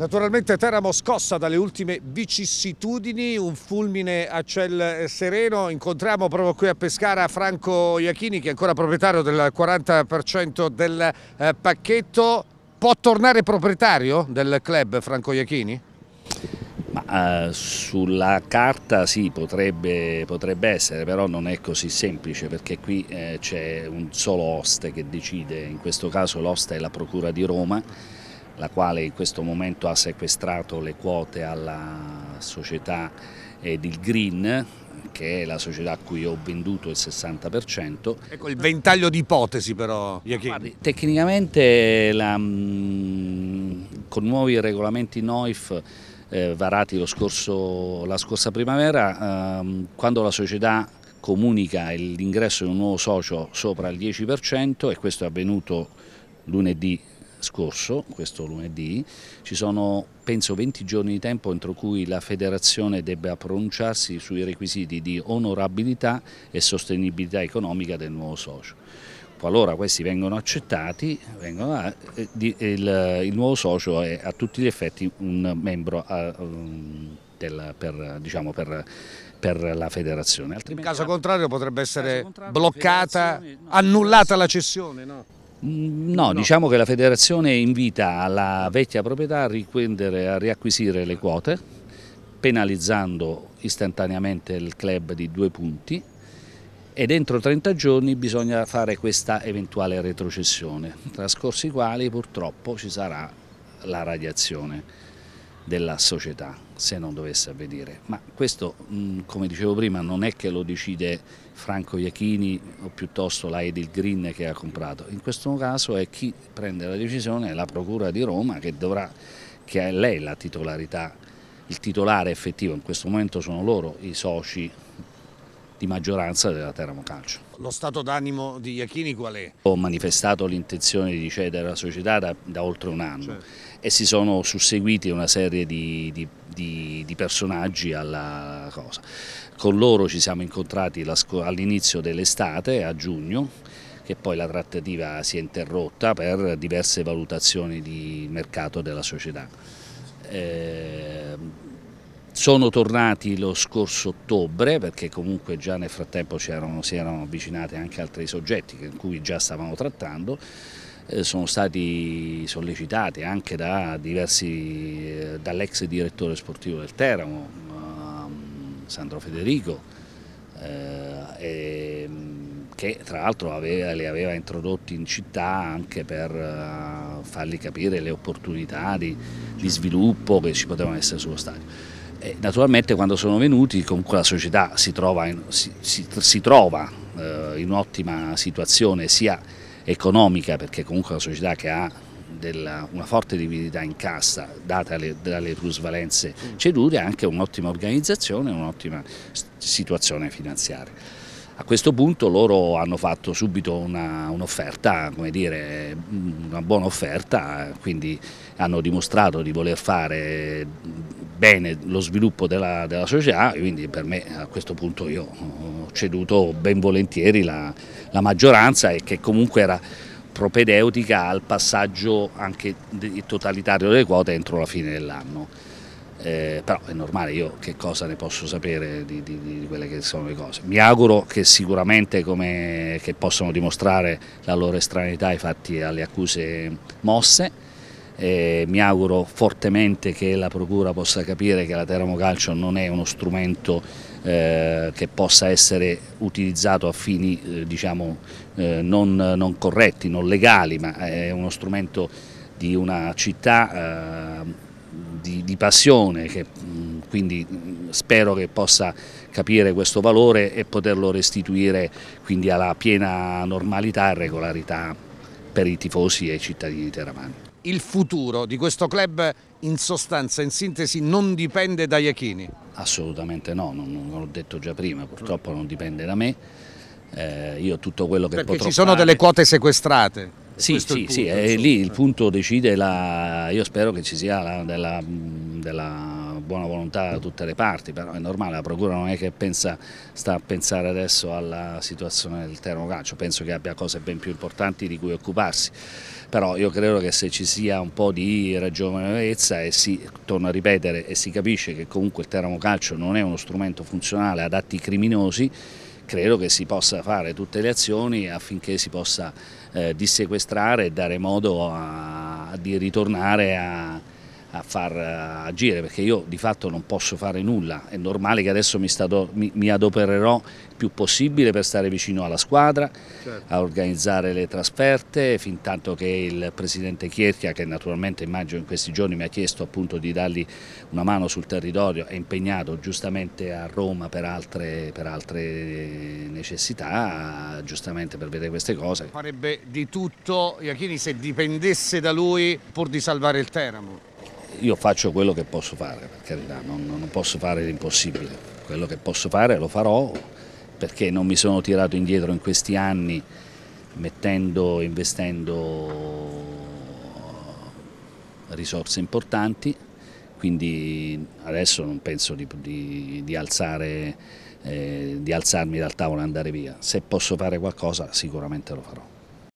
Naturalmente Teramo scossa dalle ultime vicissitudini, un fulmine a ciel sereno. Incontriamo proprio qui a Pescara Franco Iachini che è ancora proprietario del 40% del eh, pacchetto. Può tornare proprietario del club Franco Iachini? Ma, uh, sulla carta sì, potrebbe, potrebbe, essere, però non è così semplice perché qui eh, c'è un solo oste che decide, in questo caso l'oste è la Procura di Roma la quale in questo momento ha sequestrato le quote alla società Edil Green che è la società a cui ho venduto il 60%. Ecco il ventaglio di ipotesi però. Guardi, tecnicamente la, mm, con nuovi regolamenti NOIF eh, varati scorso, la scorsa primavera, eh, quando la società comunica l'ingresso di un nuovo socio sopra il 10% e questo è avvenuto lunedì scorso, questo lunedì, ci sono penso 20 giorni di tempo entro cui la federazione debba pronunciarsi sui requisiti di onorabilità e sostenibilità economica del nuovo socio. Qualora questi vengono accettati, vengono eh, il, il, nuovo socio è a tutti gli effetti un membro a, eh, um, del, per, diciamo, per, per, la federazione. Altrimenti, in caso contrario potrebbe essere contrario, bloccata, la no, annullata la cessione. No? Mm, no, no, diciamo che la federazione invita la vecchia proprietà a, a riacquisire le quote, penalizzando istantaneamente il club di due punti e dentro 30 giorni bisogna fare questa eventuale retrocessione, trascorsi i quali purtroppo ci sarà la radiazione della società se non dovesse avvenire. Ma questo, mm, come dicevo prima, non è che lo decide Franco Iachini o piuttosto la Edil Green che ha comprato, in questo caso è chi prende la decisione, è la Procura di Roma che dovrà, che è lei la titolarità, il titolare effettivo, in questo momento sono loro i soci di maggioranza della Teramo Calcio. Lo stato d'animo di Iachini qual è? Ho manifestato l'intenzione di cedere la società da, da oltre un anno certo. e si sono susseguiti una serie di, di, di, di, personaggi alla cosa. Con loro ci siamo incontrati all'inizio dell'estate, a giugno, che poi la trattativa si è interrotta per diverse valutazioni di mercato della società. Eh, sono tornati lo scorso ottobre perché comunque già nel frattempo erano, si erano avvicinati anche altri soggetti con cui già stavano trattando eh, sono stati sollecitati anche da eh, dall'ex direttore sportivo del Teramo, ehm, Sandro Federico, eh, mm, che tra l'altro li aveva introdotti in città anche per fargli capire le opportunità di sviluppo che ci potevano essere sullo stadio. E naturalmente quando sono venuti comunque la società si trova in, si, si, si trova, eh, in un'ottima situazione sia economica perché comunque è una società che ha della, una forte liquidità in cassa data le, dalle plusvalenze cedute ha anche un'ottima organizzazione e un'ottima situazione finanziaria. A questo punto loro hanno fatto subito un'offerta, un una buona offerta, quindi hanno dimostrato di voler fare bene lo sviluppo della, della società, quindi per me a questo punto io ho ceduto ben volentieri la, la maggioranza e che comunque era propedeutica al passaggio anche totalitario delle quote entro la fine dell'anno. Eh, però è normale, io che cosa ne posso sapere di, di, di quelle che sono le cose. Mi auguro che sicuramente come, che possano dimostrare la loro estraneità ai fatti e alle accuse mosse eh, mi auguro fortemente che la Procura possa capire che la Teramo Calcio non è uno strumento eh, che possa essere utilizzato a fini eh, diciamo, eh, non, non, corretti, non legali, ma è uno strumento di una città eh, di, di, passione che mm, quindi mm, spero che possa capire questo valore e poterlo restituire quindi alla piena normalità e regolarità per i tifosi e i cittadini di teramani il futuro di questo club in sostanza, in sintesi, non dipende da Iachini? Assolutamente no, non, non l'ho detto già prima, purtroppo non dipende da me. Eh, io tutto quello che Perché potrò ci sono fare... delle quote sequestrate. Sì, sì, punto, è lì il punto decide la... Io spero che ci sia la, della, della buona volontà da tutte le parti, però è normale, la Procura non è che pensa, sta a pensare adesso alla situazione del termogancio, penso che abbia cose ben più importanti di cui occuparsi, però io credo che se ci sia un po' di ragionevolezza e si, torno a ripetere, e si capisce che comunque il termocalcio non è uno strumento funzionale ad atti criminosi, credo che si possa fare tutte le azioni affinché si possa eh, dissequestrare e dare modo a, a di ritornare a, a far eh, agire perché io di fatto non posso fare nulla, è normale che adesso mi, stato, mi, mi adopererò il più possibile per stare vicino alla squadra, certo. a organizzare le trasferte, fin tanto che il presidente Chierchia che naturalmente immagino in questi giorni mi ha chiesto appunto di dargli una mano sul territorio, è impegnato giustamente a Roma per altre, per altre necessità, giustamente per vedere queste cose. Farebbe di tutto Iachini se dipendesse da lui pur di salvare il Teramo io faccio quello che posso fare, per carità, non, non posso fare l'impossibile, quello che posso fare lo farò perché non mi sono tirato indietro in questi anni mettendo, investendo risorse importanti, quindi adesso non penso di, di, di, alzare, eh, di alzarmi dal tavolo e andare via, se posso fare qualcosa sicuramente lo farò.